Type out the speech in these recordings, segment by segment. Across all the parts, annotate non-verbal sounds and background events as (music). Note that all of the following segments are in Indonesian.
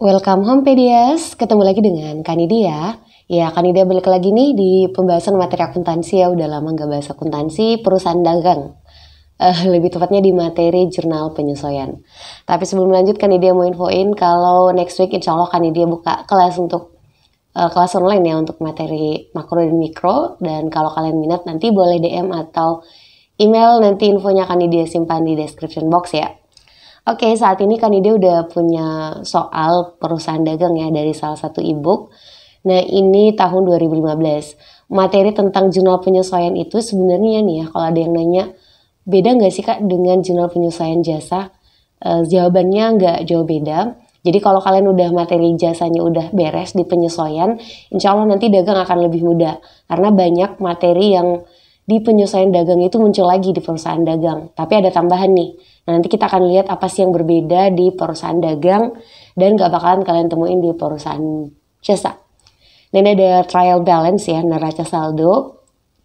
Welcome home Pedias, ketemu lagi dengan Kanidia. Ya, ya Kanidia balik lagi nih di pembahasan materi akuntansi ya, udah lama nggak bahas akuntansi, perusahaan dagang. Uh, lebih tepatnya di materi jurnal penyesuaian. Tapi sebelum lanjut, Kanidia mau infoin kalau next week insya Allah Kanidia buka kelas untuk uh, kelas online ya untuk materi makro dan mikro. Dan kalau kalian minat nanti boleh DM atau email nanti infonya Kanidia simpan di description box ya. Oke, saat ini kan ide udah punya soal perusahaan dagang ya dari salah satu e Nah, ini tahun 2015. Materi tentang jurnal penyesuaian itu sebenarnya nih ya, kalau ada yang nanya, beda nggak sih Kak dengan jurnal penyesuaian jasa? E, jawabannya nggak jauh beda. Jadi kalau kalian udah materi jasanya udah beres di penyesuaian, insya Allah nanti dagang akan lebih mudah. Karena banyak materi yang di penyelesaian dagang itu muncul lagi di perusahaan dagang. Tapi ada tambahan nih. Nah, nanti kita akan lihat apa sih yang berbeda di perusahaan dagang dan gak bakalan kalian temuin di perusahaan jasa. Dan ada trial balance ya, neraca saldo.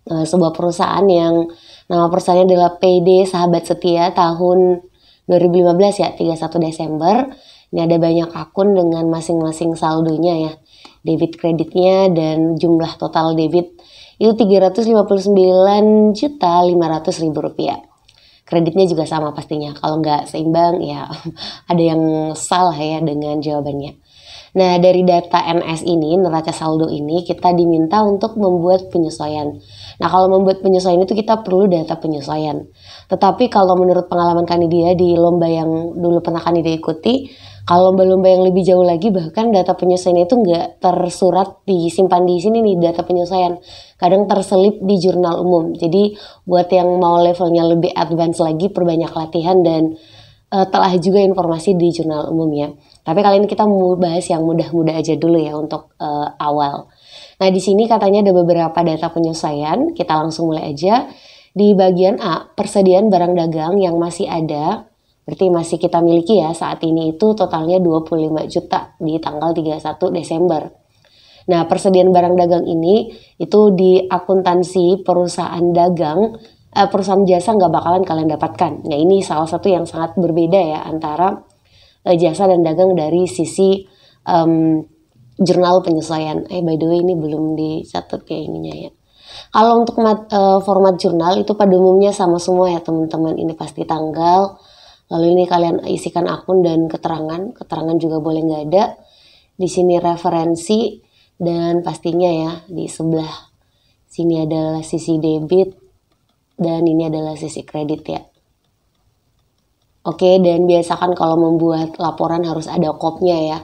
Eh, sebuah perusahaan yang nama perusahaannya adalah PD Sahabat Setia tahun 2015 ya, 31 Desember. Ini ada banyak akun dengan masing-masing saldonya ya. Debit kreditnya dan jumlah total debit itu 359 juta 500 ribu rupiah. Kreditnya juga sama pastinya, kalau nggak seimbang ya (laughs) ada yang salah ya dengan jawabannya. Nah dari data NS ini, neraca saldo ini kita diminta untuk membuat penyesuaian. Nah kalau membuat penyesuaian itu kita perlu data penyesuaian. Tetapi kalau menurut pengalaman Kanidia di lomba yang dulu pernah Kanidia ikuti, kalau lomba-lomba yang lebih jauh lagi bahkan data penyelesaian itu nggak tersurat disimpan di sini nih data penyelesaian. Kadang terselip di jurnal umum. Jadi buat yang mau levelnya lebih advance lagi perbanyak latihan dan uh, telah juga informasi di jurnal umum ya. Tapi kali ini kita mau bahas yang mudah-mudah aja dulu ya untuk uh, awal. Nah, di sini katanya ada beberapa data penyelesaian. Kita langsung mulai aja. Di bagian A, persediaan barang dagang yang masih ada berarti masih kita miliki ya saat ini itu totalnya 25 juta di tanggal 31 Desember. Nah, persediaan barang dagang ini itu di akuntansi perusahaan dagang eh, perusahaan jasa nggak bakalan kalian dapatkan. Nah, ini salah satu yang sangat berbeda ya antara eh, jasa dan dagang dari sisi um, jurnal penyesuaian. Eh, by the way ini belum dicatat kayak ininya ya. Kalau untuk mat, eh, format jurnal itu pada umumnya sama semua ya teman-teman. Ini pasti tanggal, Lalu ini kalian isikan akun dan keterangan. Keterangan juga boleh nggak ada. Di sini referensi dan pastinya ya di sebelah sini adalah sisi debit dan ini adalah sisi kredit ya. Oke, dan biasakan kalau membuat laporan harus ada kopnya ya.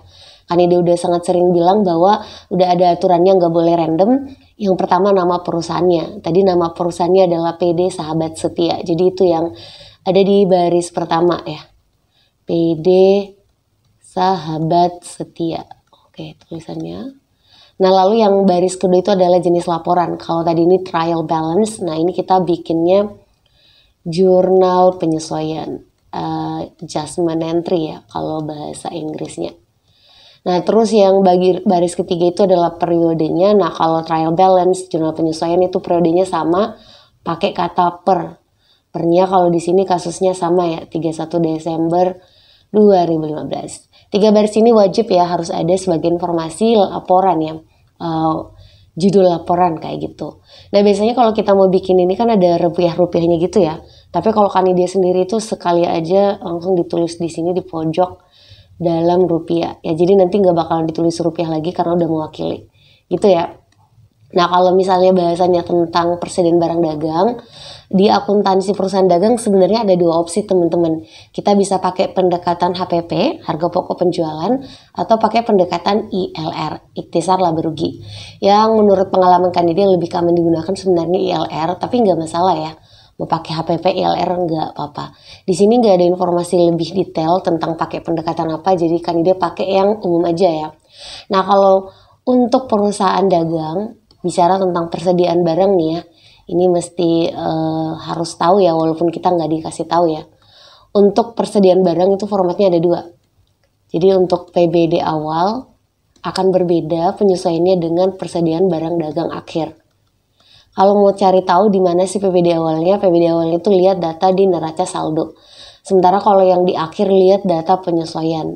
Kan ini udah sangat sering bilang bahwa udah ada aturannya nggak boleh random. Yang pertama nama perusahaannya. Tadi nama perusahaannya adalah PD Sahabat Setia. Jadi itu yang ada di baris pertama ya. PD sahabat setia. Oke, tulisannya. Nah, lalu yang baris kedua itu adalah jenis laporan. Kalau tadi ini trial balance, nah ini kita bikinnya jurnal penyesuaian, uh, adjustment entry ya, kalau bahasa Inggrisnya. Nah, terus yang bagi baris ketiga itu adalah periodenya. Nah, kalau trial balance, jurnal penyesuaian itu periodenya sama pakai kata per pernya kalau di sini kasusnya sama ya, 31 Desember 2015. Tiga baris ini wajib ya harus ada sebagai informasi laporan ya. Uh, judul laporan kayak gitu. Nah biasanya kalau kita mau bikin ini kan ada rupiah-rupiahnya gitu ya. Tapi kalau dia sendiri itu sekali aja langsung ditulis di sini di pojok dalam rupiah. Ya jadi nanti nggak bakalan ditulis rupiah lagi karena udah mewakili. Gitu ya. Nah, kalau misalnya bahasanya tentang persediaan barang dagang, di akuntansi perusahaan dagang sebenarnya ada dua opsi, teman-teman. Kita bisa pakai pendekatan HPP, harga pokok penjualan, atau pakai pendekatan ILR, ikhtisar laba rugi. Yang menurut pengalaman kandidat yang lebih kami digunakan sebenarnya ILR, tapi nggak masalah ya. Mau pakai HPP, ILR nggak apa-apa. Di sini nggak ada informasi lebih detail tentang pakai pendekatan apa, jadi kandidat pakai yang umum aja ya. Nah, kalau untuk perusahaan dagang, bicara tentang persediaan barang nih ya, ini mesti uh, harus tahu ya walaupun kita nggak dikasih tahu ya. Untuk persediaan barang itu formatnya ada dua. Jadi untuk PBD awal akan berbeda penyesuaiannya dengan persediaan barang dagang akhir. Kalau mau cari tahu di mana sih PBD awalnya, PBD awalnya itu lihat data di neraca saldo. Sementara kalau yang di akhir lihat data penyesuaian.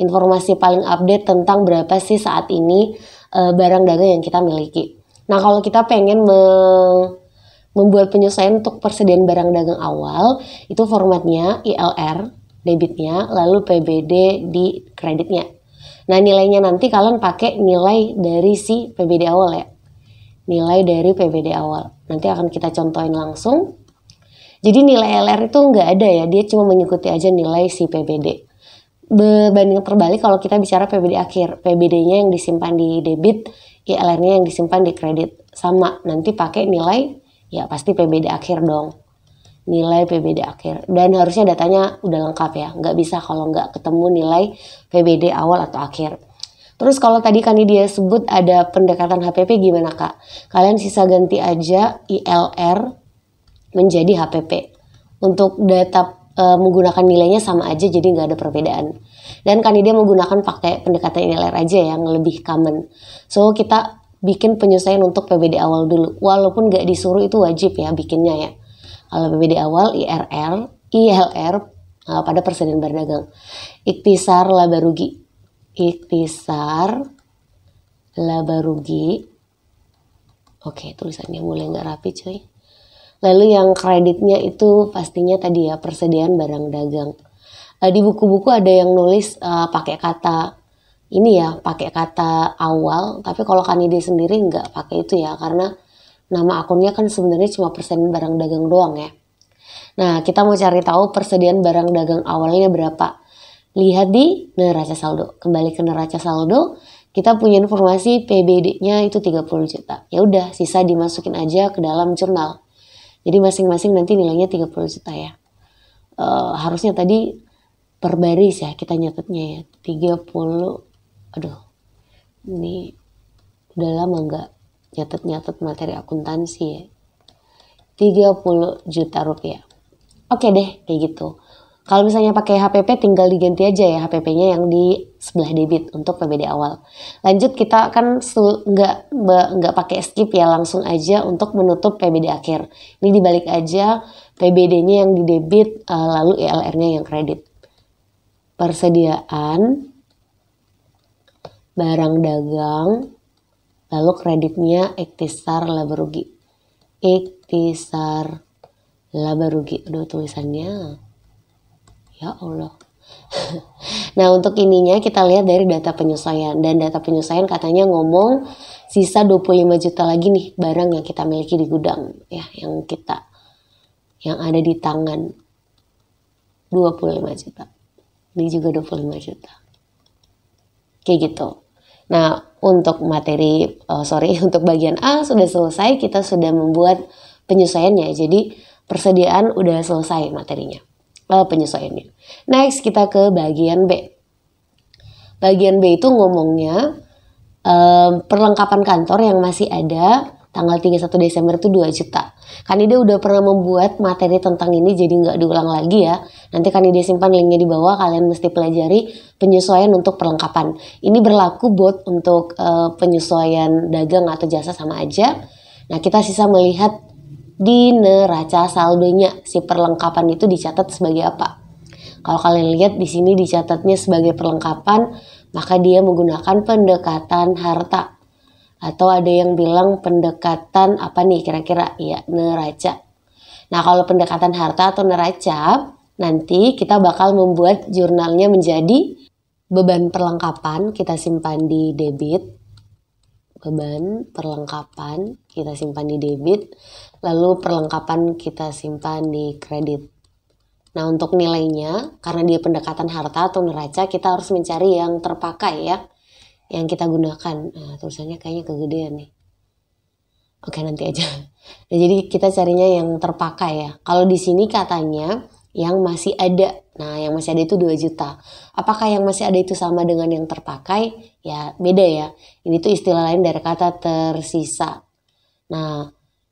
Informasi paling update tentang berapa sih saat ini uh, barang dagang yang kita miliki. Nah, kalau kita pengen me membuat penyesuaian untuk persediaan barang dagang awal, itu formatnya ILR debitnya, lalu PBD di kreditnya. Nah, nilainya nanti kalian pakai nilai dari si PBD awal ya. Nilai dari PBD awal. Nanti akan kita contohin langsung. Jadi nilai LR itu nggak ada ya, dia cuma mengikuti aja nilai si PBD berbanding terbalik kalau kita bicara PBD akhir. PBD-nya yang disimpan di debit, ILR-nya yang disimpan di kredit. Sama, nanti pakai nilai, ya pasti PBD akhir dong. Nilai PBD akhir. Dan harusnya datanya udah lengkap ya. Nggak bisa kalau nggak ketemu nilai PBD awal atau akhir. Terus kalau tadi kan dia sebut ada pendekatan HPP gimana kak? Kalian sisa ganti aja ILR menjadi HPP. Untuk data uh, menggunakan nilainya sama aja jadi nggak ada perbedaan. Dan kan dia menggunakan pakai pendekatan nilai aja yang lebih common. So kita bikin penyesuaian untuk PBD awal dulu. Walaupun nggak disuruh itu wajib ya bikinnya ya. Kalau PBD awal IRR, ILR uh, eh, pada persediaan berdagang. ikhtisar laba rugi. ikhtisar laba rugi. Oke, tulisannya mulai nggak rapi cuy. Lalu yang kreditnya itu pastinya tadi ya persediaan barang dagang. Uh, di buku-buku ada yang nulis uh, pakai kata ini ya, pakai kata awal, tapi kalau Kanide sendiri nggak pakai itu ya karena nama akunnya kan sebenarnya cuma persediaan barang dagang doang ya. Nah, kita mau cari tahu persediaan barang dagang awalnya berapa. Lihat di neraca saldo. Kembali ke neraca saldo, kita punya informasi PBD-nya itu 30 juta. Ya udah, sisa dimasukin aja ke dalam jurnal. Jadi masing-masing nanti nilainya 30 juta ya. E, harusnya tadi per baris ya kita nyatetnya ya. 30 aduh. Ini udah lama nggak nyatet-nyatet materi akuntansi ya. 30 juta rupiah. Oke deh, kayak gitu. Kalau misalnya pakai HPP tinggal diganti aja ya HPP-nya yang di sebelah debit untuk PBD awal. Lanjut kita akan nggak nggak pakai skip ya langsung aja untuk menutup PBD akhir. Ini dibalik aja PBD-nya yang di debit eh, lalu ELR-nya yang kredit. Persediaan barang dagang lalu kreditnya ikhtisar laba rugi. Ikhtisar laba rugi. Aduh tulisannya Ya Allah. (laughs) Nah, untuk ininya kita lihat dari data penyesuaian dan data penyesuaian katanya ngomong sisa 25 juta lagi nih barang yang kita miliki di gudang ya, yang kita yang ada di tangan 25 juta. Ini juga 25 juta. Kayak gitu. Nah, untuk materi oh, sorry (laughs) untuk bagian A sudah selesai, kita sudah membuat penyesuaiannya. Jadi, persediaan udah selesai materinya. Eh, penyesuaiannya. Next kita ke bagian B. Bagian B itu ngomongnya um, perlengkapan kantor yang masih ada tanggal 31 Desember itu 2 juta. Kanida udah pernah membuat materi tentang ini jadi nggak diulang lagi ya. Nanti Kanida simpan linknya di bawah, kalian mesti pelajari penyesuaian untuk perlengkapan. Ini berlaku buat untuk uh, penyesuaian dagang atau jasa sama aja. Nah kita sisa melihat di neraca saldonya si perlengkapan itu dicatat sebagai apa. Kalau kalian lihat di sini dicatatnya sebagai perlengkapan, maka dia menggunakan pendekatan harta. Atau ada yang bilang pendekatan apa nih kira-kira? Ya, neraca. Nah, kalau pendekatan harta atau neraca, nanti kita bakal membuat jurnalnya menjadi beban perlengkapan kita simpan di debit beban perlengkapan kita simpan di debit, lalu perlengkapan kita simpan di kredit. Nah, untuk nilainya, karena dia pendekatan harta atau neraca, kita harus mencari yang terpakai ya, yang kita gunakan. Nah, tulisannya kayaknya kegedean nih. Oke, nanti aja. Nah, jadi kita carinya yang terpakai ya. Kalau di sini katanya yang masih ada. Nah, yang masih ada itu 2 juta. Apakah yang masih ada itu sama dengan yang terpakai? Ya, beda ya. Ini tuh istilah lain dari kata tersisa. Nah,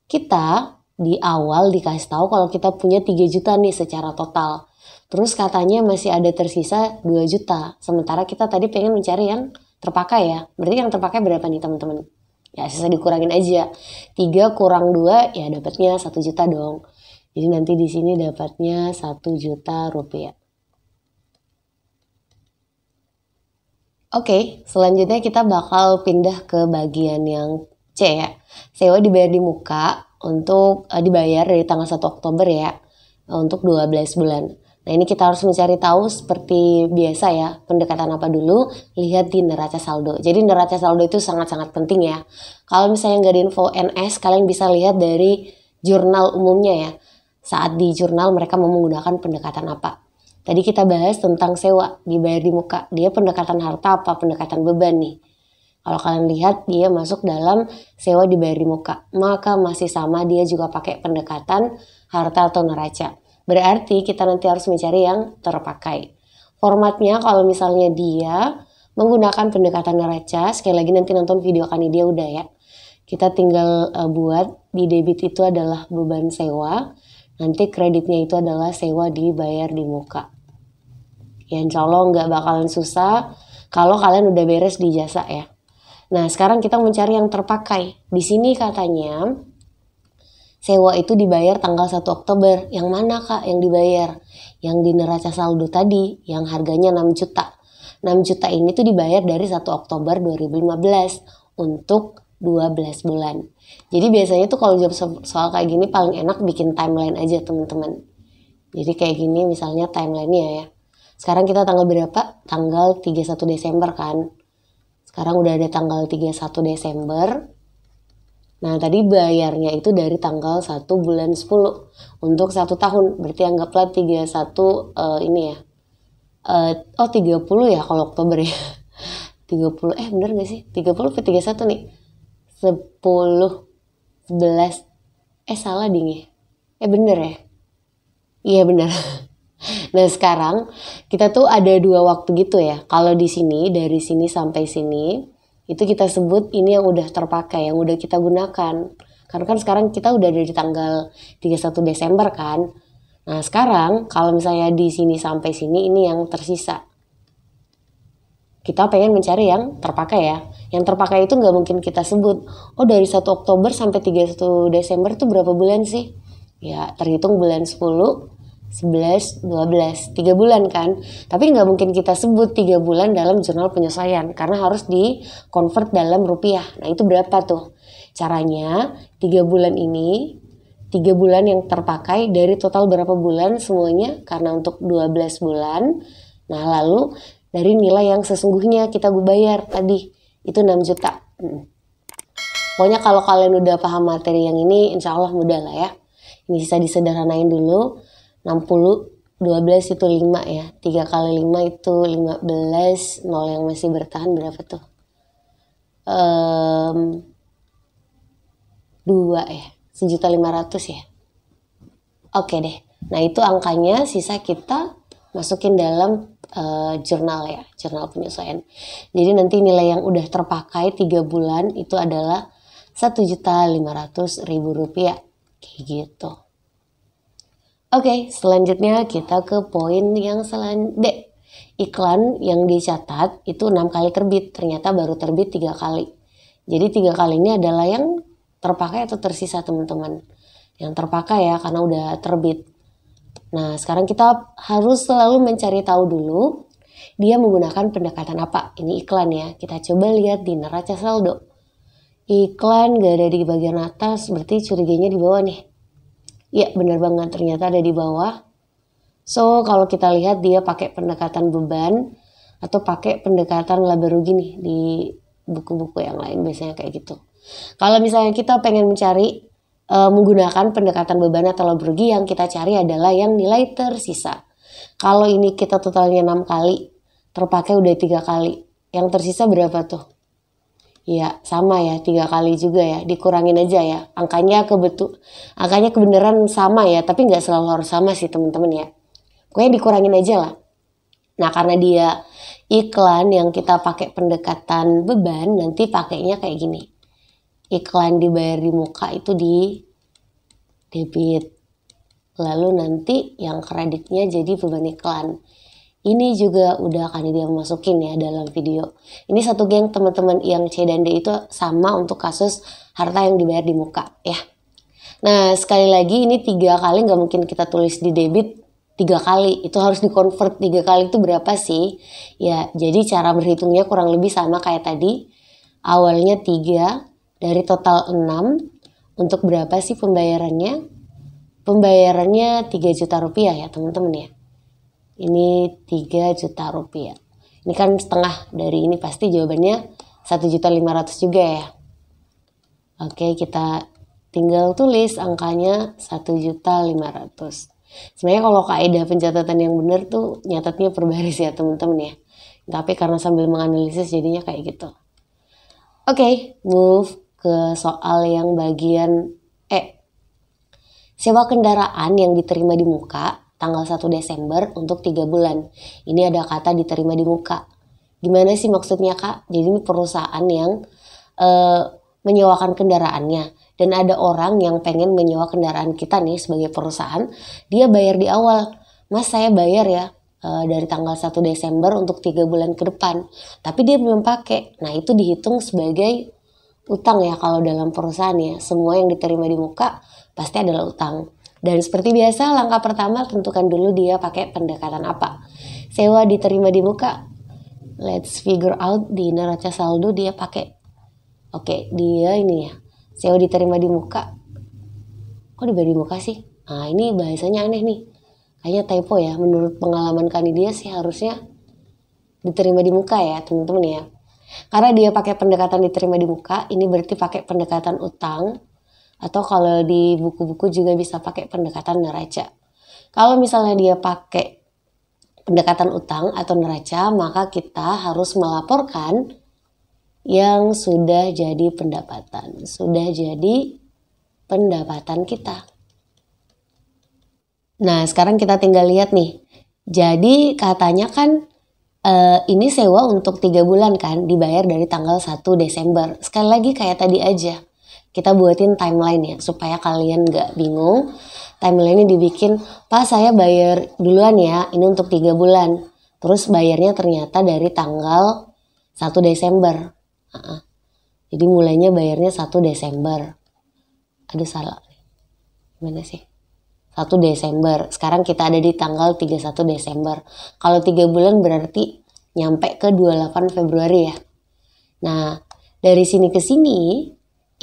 kita di awal dikasih tahu kalau kita punya 3 juta nih secara total. Terus katanya masih ada tersisa 2 juta. Sementara kita tadi pengen mencari yang terpakai ya. Berarti yang terpakai berapa nih teman-teman? Ya, sisa dikurangin aja. 3 kurang 2 ya dapatnya 1 juta dong. Jadi nanti di sini dapatnya 1 juta rupiah. Oke, okay, selanjutnya kita bakal pindah ke bagian yang C ya. Sewa dibayar di muka untuk uh, dibayar dari tanggal 1 Oktober ya untuk 12 bulan. Nah, ini kita harus mencari tahu seperti biasa ya, pendekatan apa dulu, lihat di neraca saldo. Jadi neraca saldo itu sangat-sangat penting ya. Kalau misalnya nggak ada info NS, kalian bisa lihat dari jurnal umumnya ya saat di jurnal mereka mau menggunakan pendekatan apa. Tadi kita bahas tentang sewa, dibayar di muka. Dia pendekatan harta apa pendekatan beban nih? Kalau kalian lihat dia masuk dalam sewa dibayar di muka, maka masih sama dia juga pakai pendekatan harta atau neraca. Berarti kita nanti harus mencari yang terpakai. Formatnya kalau misalnya dia menggunakan pendekatan neraca, sekali lagi nanti nonton video kan dia udah ya. Kita tinggal eh, buat di debit itu adalah beban sewa, Nanti kreditnya itu adalah sewa dibayar di muka. Ya insya Allah nggak bakalan susah kalau kalian udah beres di jasa ya. Nah sekarang kita mencari yang terpakai. Di sini katanya sewa itu dibayar tanggal 1 Oktober. Yang mana kak yang dibayar? Yang di neraca saldo tadi, yang harganya 6 juta. 6 juta ini tuh dibayar dari 1 Oktober 2015 untuk 12 bulan. Jadi biasanya tuh kalau jawab so soal kayak gini paling enak bikin timeline aja teman-teman. Jadi kayak gini misalnya timelinenya ya. Sekarang kita tanggal berapa? Tanggal 31 Desember kan. Sekarang udah ada tanggal 31 Desember. Nah tadi bayarnya itu dari tanggal 1 bulan 10 untuk satu tahun. Berarti anggaplah 31 uh, eh, ini ya. Uh, oh 30 ya kalau Oktober ya. 30 (laughs) eh bener gak sih? 30 ke 31 nih. 10 11 eh salah dingin ya eh bener ya iya bener (laughs) Nah sekarang kita tuh ada dua waktu gitu ya. Kalau di sini dari sini sampai sini itu kita sebut ini yang udah terpakai, yang udah kita gunakan. Karena kan sekarang kita udah ada di tanggal 31 Desember kan. Nah sekarang kalau misalnya di sini sampai sini ini yang tersisa. Kita pengen mencari yang terpakai ya yang terpakai itu nggak mungkin kita sebut oh dari 1 Oktober sampai 31 Desember itu berapa bulan sih ya terhitung bulan 10 11, 12, 3 bulan kan tapi nggak mungkin kita sebut 3 bulan dalam jurnal penyesuaian karena harus di convert dalam rupiah nah itu berapa tuh caranya 3 bulan ini tiga bulan yang terpakai dari total berapa bulan semuanya karena untuk 12 bulan nah lalu dari nilai yang sesungguhnya kita bayar tadi itu 6 juta hmm. pokoknya kalau kalian udah paham materi yang ini insya Allah mudah lah ya ini bisa disederhanain dulu 60 12 itu 5 ya 3 kali 5 itu 15 0 yang masih bertahan berapa tuh um, 2 ya 1.500 500 ya oke deh nah itu angkanya sisa kita masukin dalam uh, jurnal ya, jurnal penyesuaian. Jadi nanti nilai yang udah terpakai 3 bulan itu adalah juta ribu rupiah kayak gitu. Oke, okay, selanjutnya kita ke poin yang selanjutnya. Iklan yang dicatat itu 6 kali terbit, ternyata baru terbit 3 kali. Jadi tiga kali ini adalah yang terpakai atau tersisa teman-teman. Yang terpakai ya karena udah terbit. Nah, sekarang kita harus selalu mencari tahu dulu dia menggunakan pendekatan apa. Ini iklan ya. Kita coba lihat di neraca saldo. Iklan gak ada di bagian atas, berarti curiganya di bawah nih. Ya, benar banget. Ternyata ada di bawah. So, kalau kita lihat dia pakai pendekatan beban atau pakai pendekatan laba rugi nih di buku-buku yang lain biasanya kayak gitu. Kalau misalnya kita pengen mencari e, menggunakan pendekatan beban atau grogi yang kita cari adalah yang nilai tersisa. Kalau ini kita totalnya 6 kali, terpakai udah tiga kali. Yang tersisa berapa tuh? Ya sama ya tiga kali juga ya dikurangin aja ya angkanya kebetul angkanya kebenaran sama ya tapi nggak selalu harus sama sih teman-teman ya pokoknya dikurangin aja lah nah karena dia iklan yang kita pakai pendekatan beban nanti pakainya kayak gini iklan dibayar di muka itu di debit. Lalu nanti yang kreditnya jadi beban iklan. Ini juga udah akan dia masukin ya dalam video. Ini satu geng teman-teman yang C dan D itu sama untuk kasus harta yang dibayar di muka ya. Nah sekali lagi ini tiga kali nggak mungkin kita tulis di debit tiga kali itu harus dikonvert tiga kali itu berapa sih ya jadi cara berhitungnya kurang lebih sama kayak tadi awalnya tiga dari total 6, untuk berapa sih pembayarannya? Pembayarannya 3 juta rupiah ya teman-teman ya. Ini 3 juta rupiah. Ini kan setengah dari ini pasti jawabannya 1 juta 500 juga ya. Oke kita tinggal tulis angkanya 1 juta 500 sebenarnya kalau kaidah pencatatan yang benar tuh nyatatnya per baris ya teman-teman ya tapi karena sambil menganalisis jadinya kayak gitu oke move ke soal yang bagian E. Sewa kendaraan yang diterima di muka tanggal 1 Desember untuk 3 bulan. Ini ada kata diterima di muka. Gimana sih maksudnya kak? Jadi ini perusahaan yang e, menyewakan kendaraannya. Dan ada orang yang pengen menyewa kendaraan kita nih sebagai perusahaan. Dia bayar di awal. Mas saya bayar ya e, dari tanggal 1 Desember untuk 3 bulan ke depan. Tapi dia belum pakai. Nah itu dihitung sebagai utang ya kalau dalam perusahaan ya semua yang diterima di muka pasti adalah utang dan seperti biasa langkah pertama tentukan dulu dia pakai pendekatan apa sewa diterima di muka let's figure out di neraca saldo dia pakai oke dia ini ya sewa diterima di muka kok diberi di muka sih nah ini bahasanya aneh nih kayaknya typo ya menurut pengalaman kami dia sih harusnya diterima di muka ya teman-teman ya karena dia pakai pendekatan diterima di muka, ini berarti pakai pendekatan utang atau kalau di buku-buku juga bisa pakai pendekatan neraca. Kalau misalnya dia pakai pendekatan utang atau neraca, maka kita harus melaporkan yang sudah jadi pendapatan, sudah jadi pendapatan kita. Nah, sekarang kita tinggal lihat nih. Jadi katanya kan Uh, ini sewa untuk tiga bulan kan, dibayar dari tanggal 1 Desember. Sekali lagi kayak tadi aja, kita buatin timeline ya, supaya kalian nggak bingung. timeline ini dibikin, pas saya bayar duluan ya, ini untuk tiga bulan. Terus bayarnya ternyata dari tanggal 1 Desember. Uh -uh. Jadi mulainya bayarnya 1 Desember. Aduh salah. mana sih? Desember. Sekarang kita ada di tanggal 31 Desember. Kalau 3 bulan berarti nyampe ke 28 Februari ya. Nah, dari sini ke sini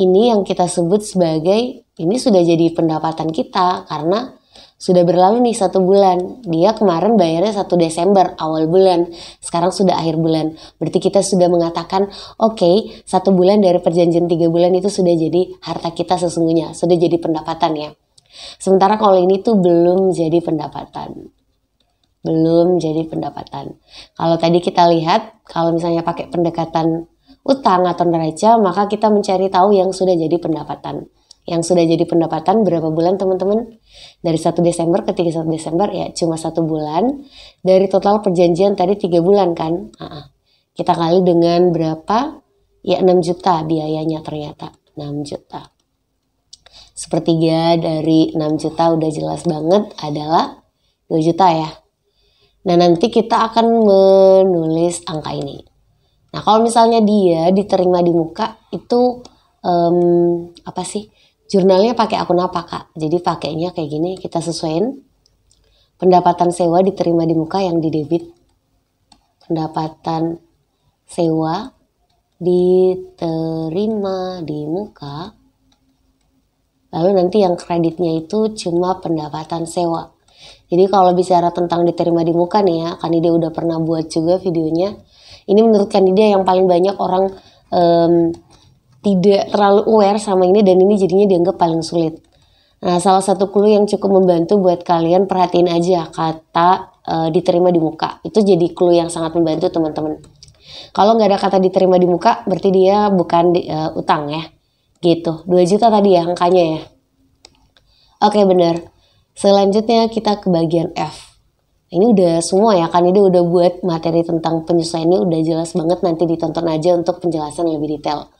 ini yang kita sebut sebagai ini sudah jadi pendapatan kita karena sudah berlalu nih satu bulan. Dia kemarin bayarnya satu Desember awal bulan, sekarang sudah akhir bulan. Berarti kita sudah mengatakan, oke, okay, satu bulan dari perjanjian tiga bulan itu sudah jadi harta kita sesungguhnya, sudah jadi pendapatan ya. Sementara kalau ini tuh belum jadi pendapatan. Belum jadi pendapatan. Kalau tadi kita lihat, kalau misalnya pakai pendekatan utang atau neraca, maka kita mencari tahu yang sudah jadi pendapatan. Yang sudah jadi pendapatan berapa bulan teman-teman? Dari 1 Desember ke 31 Desember ya cuma satu bulan. Dari total perjanjian tadi tiga bulan kan? Uh Kita kali dengan berapa? Ya 6 juta biayanya ternyata. 6 juta sepertiga dari 6 juta udah jelas banget adalah 2 juta ya. Nah nanti kita akan menulis angka ini. Nah kalau misalnya dia diterima di muka itu um, apa sih? Jurnalnya pakai akun apa kak? Jadi pakainya kayak gini kita sesuaiin. Pendapatan sewa diterima di muka yang di debit. Pendapatan sewa diterima di muka Lalu nanti yang kreditnya itu cuma pendapatan sewa. Jadi kalau bicara tentang diterima di muka nih ya, Kanida udah pernah buat juga videonya. Ini menurut Kanida yang paling banyak orang um, tidak terlalu aware sama ini dan ini jadinya dianggap paling sulit. Nah, salah satu clue yang cukup membantu buat kalian perhatiin aja kata uh, diterima di muka. Itu jadi clue yang sangat membantu teman-teman. Kalau nggak ada kata diterima di muka, berarti dia bukan di, uh, utang ya. Gitu, 2 juta tadi ya angkanya ya. Oke bener. Selanjutnya kita ke bagian F. Ini udah semua ya kan ini udah buat materi tentang penyesuaian ini udah jelas banget nanti ditonton aja untuk penjelasan lebih detail.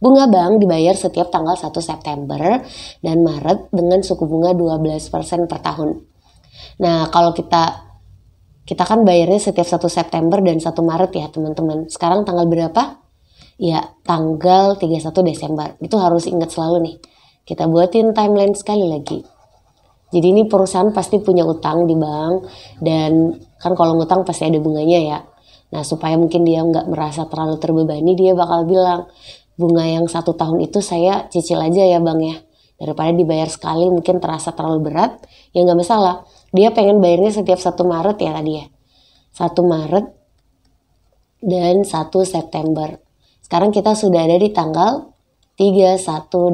Bunga bank dibayar setiap tanggal 1 September dan Maret dengan suku bunga 12% per tahun. Nah, kalau kita kita kan bayarnya setiap 1 September dan 1 Maret ya teman-teman. Sekarang tanggal berapa? ya tanggal 31 Desember. Itu harus ingat selalu nih. Kita buatin timeline sekali lagi. Jadi ini perusahaan pasti punya utang di bank dan kan kalau ngutang pasti ada bunganya ya. Nah supaya mungkin dia nggak merasa terlalu terbebani dia bakal bilang bunga yang satu tahun itu saya cicil aja ya bang ya. Daripada dibayar sekali mungkin terasa terlalu berat ya nggak masalah. Dia pengen bayarnya setiap 1 Maret ya tadi ya. 1 Maret dan 1 September. Sekarang kita sudah ada di tanggal 31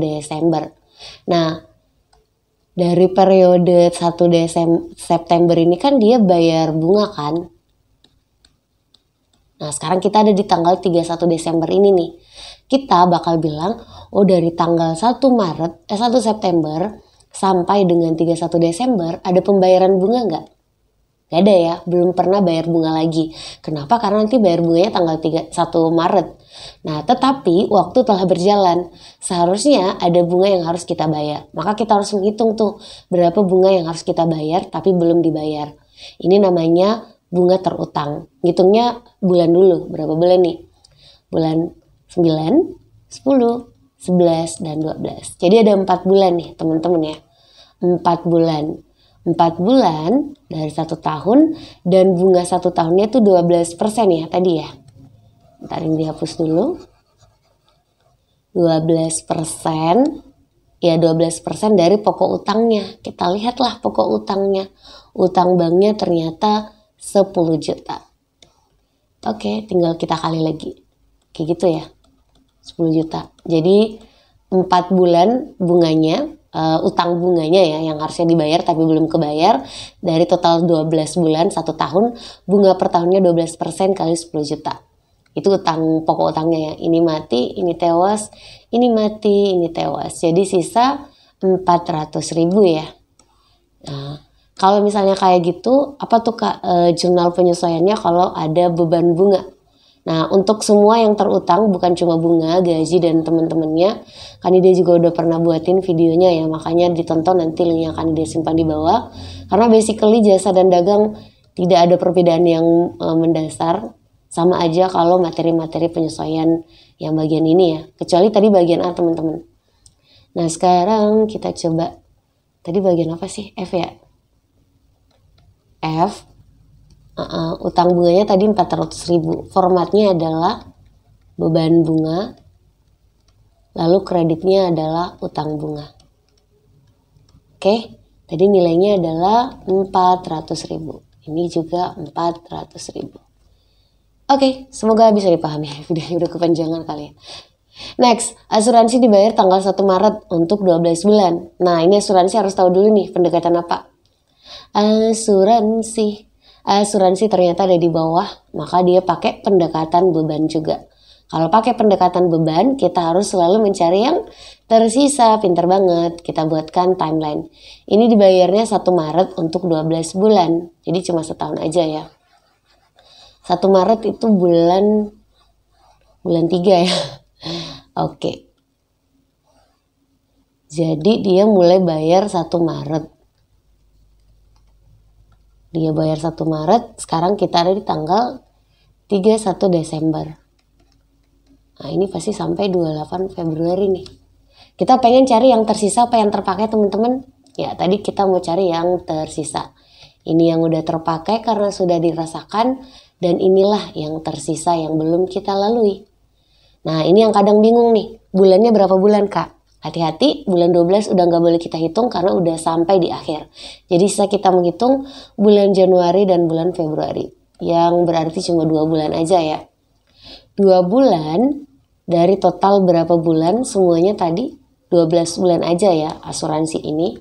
Desember. Nah, dari periode 1 Desem September ini kan dia bayar bunga kan. Nah, sekarang kita ada di tanggal 31 Desember ini nih. Kita bakal bilang, oh dari tanggal 1 Maret, eh 1 September sampai dengan 31 Desember ada pembayaran bunga nggak? Gak ada ya, belum pernah bayar bunga lagi. Kenapa? Karena nanti bayar bunganya tanggal 3, 1 Maret. Nah, tetapi waktu telah berjalan. Seharusnya ada bunga yang harus kita bayar. Maka kita harus menghitung tuh berapa bunga yang harus kita bayar tapi belum dibayar. Ini namanya bunga terutang. Ngitungnya bulan dulu, berapa bulan nih? Bulan 9, 10, 11, dan 12. Jadi ada 4 bulan nih teman-teman ya. 4 bulan. 4 bulan dari satu tahun dan bunga satu tahunnya itu 12% ya tadi ya. Ntar ini dihapus dulu. 12% ya 12% dari pokok utangnya. Kita lihatlah pokok utangnya. Utang banknya ternyata 10 juta. Oke, tinggal kita kali lagi. Kayak gitu ya. 10 juta. Jadi 4 bulan bunganya uh, utang bunganya ya yang harusnya dibayar tapi belum kebayar dari total 12 bulan satu tahun bunga per tahunnya 12% kali 10 juta itu utang pokok utangnya ya ini mati ini tewas ini mati ini tewas jadi sisa 400 ribu ya nah, kalau misalnya kayak gitu apa tuh kak uh, jurnal penyesuaiannya kalau ada beban bunga Nah, untuk semua yang terutang bukan cuma bunga, gaji dan teman-temannya, Kanida juga udah pernah buatin videonya ya, makanya ditonton nanti yang akan dia simpan di bawah. Karena basically jasa dan dagang tidak ada perbedaan yang e, mendasar, sama aja kalau materi-materi penyesuaian yang bagian ini ya, kecuali tadi bagian A teman-teman. Nah, sekarang kita coba tadi bagian apa sih? F ya. F uh, utang bunganya tadi 400 ribu formatnya adalah beban bunga lalu kreditnya adalah utang bunga oke tadi nilainya adalah 400 ribu ini juga 400 ribu Oke, semoga bisa dipahami (laughs) udah, udah kepanjangan kali ya. Next, asuransi dibayar tanggal 1 Maret untuk 12 bulan. Nah, ini asuransi harus tahu dulu nih pendekatan apa. Asuransi asuransi ternyata ada di bawah, maka dia pakai pendekatan beban juga. Kalau pakai pendekatan beban, kita harus selalu mencari yang tersisa, pinter banget. Kita buatkan timeline. Ini dibayarnya 1 Maret untuk 12 bulan, jadi cuma setahun aja ya. 1 Maret itu bulan bulan 3 ya. (laughs) Oke. Okay. Jadi dia mulai bayar 1 Maret dia bayar 1 Maret, sekarang kita ada di tanggal 31 Desember. Nah ini pasti sampai 28 Februari nih. Kita pengen cari yang tersisa apa yang terpakai teman-teman? Ya tadi kita mau cari yang tersisa. Ini yang udah terpakai karena sudah dirasakan dan inilah yang tersisa yang belum kita lalui. Nah ini yang kadang bingung nih, bulannya berapa bulan kak? Hati-hati, bulan 12 udah nggak boleh kita hitung karena udah sampai di akhir. Jadi sisa kita menghitung bulan Januari dan bulan Februari, yang berarti cuma dua bulan aja ya. Dua bulan dari total berapa bulan semuanya tadi 12 bulan aja ya asuransi ini.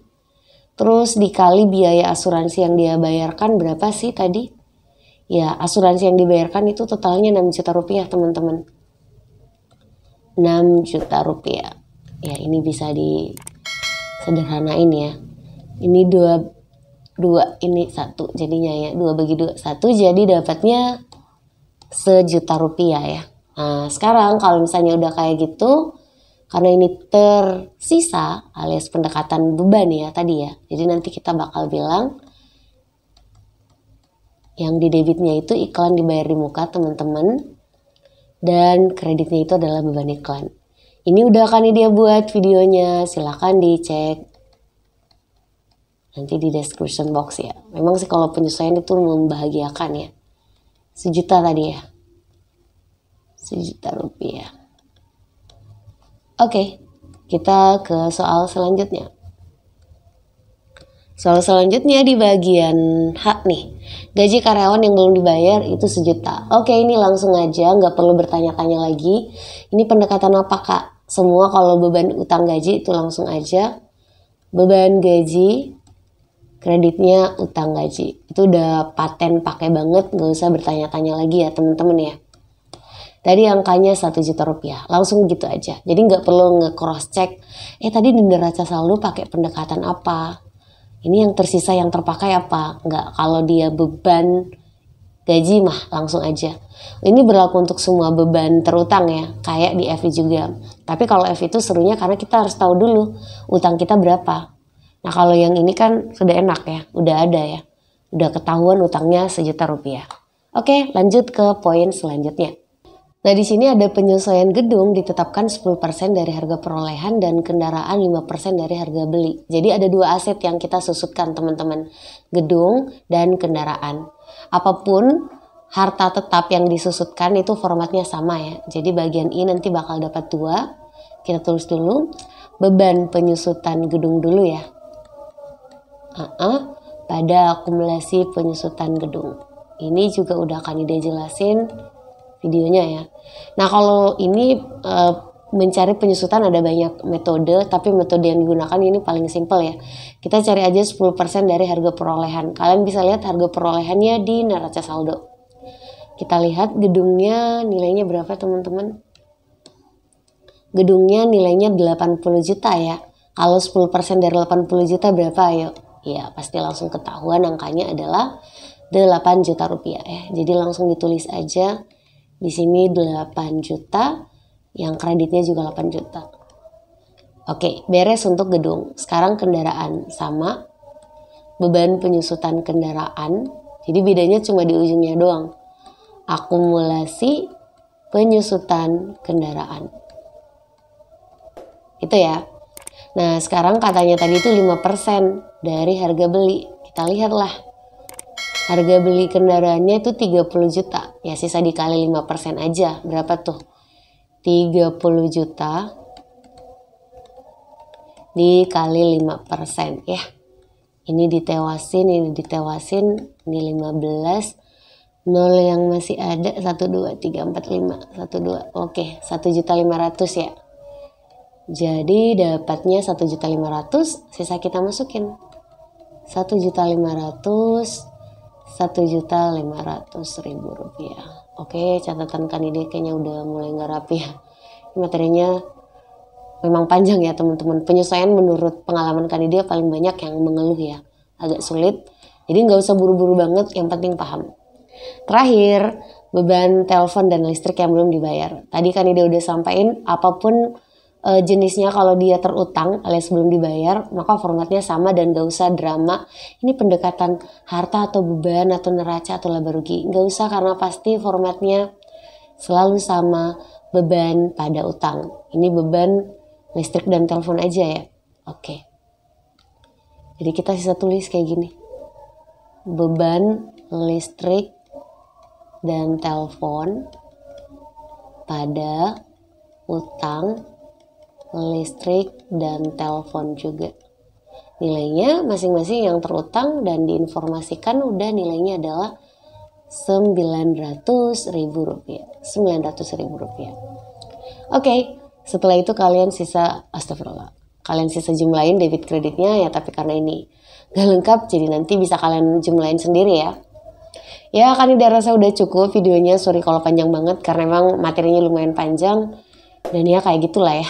Terus dikali biaya asuransi yang dia bayarkan berapa sih tadi? Ya asuransi yang dibayarkan itu totalnya 6 juta rupiah teman-teman. 6 juta rupiah ya ini bisa disederhanain ya ini dua dua ini satu jadinya ya dua bagi dua satu jadi dapatnya sejuta rupiah ya nah sekarang kalau misalnya udah kayak gitu karena ini tersisa alias pendekatan beban ya tadi ya jadi nanti kita bakal bilang yang di debitnya itu iklan dibayar di muka teman-teman dan kreditnya itu adalah beban iklan ini udah kan dia buat videonya, silahkan dicek nanti di description box ya. Memang sih kalau penyesuaian itu membahagiakan ya. Sejuta tadi ya. Sejuta rupiah. Oke, kita ke soal selanjutnya. Soal selanjutnya di bagian hak nih. Gaji karyawan yang belum dibayar itu sejuta. Oke, ini langsung aja, nggak perlu bertanya-tanya lagi. Ini pendekatan apa, Kak? semua kalau beban utang gaji itu langsung aja beban gaji kreditnya utang gaji itu udah paten pakai banget nggak usah bertanya-tanya lagi ya temen-temen ya tadi angkanya satu juta rupiah langsung gitu aja jadi nggak perlu nge cross check eh tadi denda raca saldo pakai pendekatan apa ini yang tersisa yang terpakai apa nggak kalau dia beban gaji mah langsung aja ini berlaku untuk semua beban terutang ya kayak di FI juga tapi kalau F itu serunya karena kita harus tahu dulu utang kita berapa. Nah kalau yang ini kan sudah enak ya, udah ada ya. Udah ketahuan utangnya sejuta rupiah. Oke lanjut ke poin selanjutnya. Nah di sini ada penyesuaian gedung ditetapkan 10% dari harga perolehan dan kendaraan 5% dari harga beli. Jadi ada dua aset yang kita susutkan teman-teman, gedung dan kendaraan. Apapun harta tetap yang disusutkan itu formatnya sama ya. Jadi bagian I nanti bakal dapat dua. Kita tulis dulu beban penyusutan gedung dulu ya. Uh -uh, pada akumulasi penyusutan gedung. Ini juga udah akan ide jelasin videonya ya. Nah kalau ini uh, mencari penyusutan ada banyak metode, tapi metode yang digunakan ini paling simple ya. Kita cari aja 10% dari harga perolehan. Kalian bisa lihat harga perolehannya di neraca saldo. Kita lihat gedungnya nilainya berapa teman-teman? Gedungnya nilainya 80 juta ya. Kalau 10% dari 80 juta berapa ayo? Ya pasti langsung ketahuan angkanya adalah 8 juta rupiah ya. Jadi langsung ditulis aja di sini 8 juta, yang kreditnya juga 8 juta. Oke, beres untuk gedung. Sekarang kendaraan sama beban penyusutan kendaraan. Jadi bedanya cuma di ujungnya doang akumulasi penyusutan kendaraan. Itu ya. Nah, sekarang katanya tadi itu 5% dari harga beli. Kita lihatlah. Harga beli kendaraannya itu 30 juta. Ya sisa dikali 5% aja. Berapa tuh? 30 juta dikali 5% ya. Ini ditewasin, ini ditewasin, ini 15, nol yang masih ada satu dua tiga empat lima satu dua oke satu juta lima ratus ya jadi dapatnya satu juta lima ratus sisa kita masukin satu juta lima ratus satu juta lima ratus ribu rupiah oke catatan kan ini kayaknya udah mulai nggak rapi ya materinya memang panjang ya teman-teman penyesuaian menurut pengalaman kan kanide paling banyak yang mengeluh ya agak sulit jadi nggak usah buru-buru banget yang penting paham Terakhir, beban telepon dan listrik yang belum dibayar. Tadi kan ide udah sampaikan apapun e, jenisnya kalau dia terutang alias belum dibayar, maka formatnya sama dan gak usah drama. Ini pendekatan harta atau beban atau neraca atau laba rugi. Gak usah karena pasti formatnya selalu sama beban pada utang. Ini beban listrik dan telepon aja ya. Oke. Jadi kita sisa tulis kayak gini. Beban listrik dan telepon pada utang listrik dan telepon juga. Nilainya masing-masing yang terutang dan diinformasikan udah nilainya adalah 900 ribu rupiah. 900 ribu rupiah. Oke, setelah itu kalian sisa astagfirullah. Kalian sisa jumlahin debit kreditnya ya tapi karena ini gak lengkap jadi nanti bisa kalian jumlahin sendiri ya. Ya kan udah rasa udah cukup videonya. Sorry kalau panjang banget karena emang materinya lumayan panjang. Dan ya kayak gitulah ya.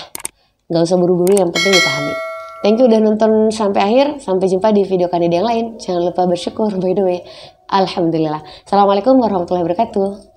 Gak usah buru-buru yang penting dipahami. Thank you udah nonton sampai akhir. Sampai jumpa di video kandidat yang lain. Jangan lupa bersyukur by the way. Alhamdulillah. Assalamualaikum warahmatullahi wabarakatuh.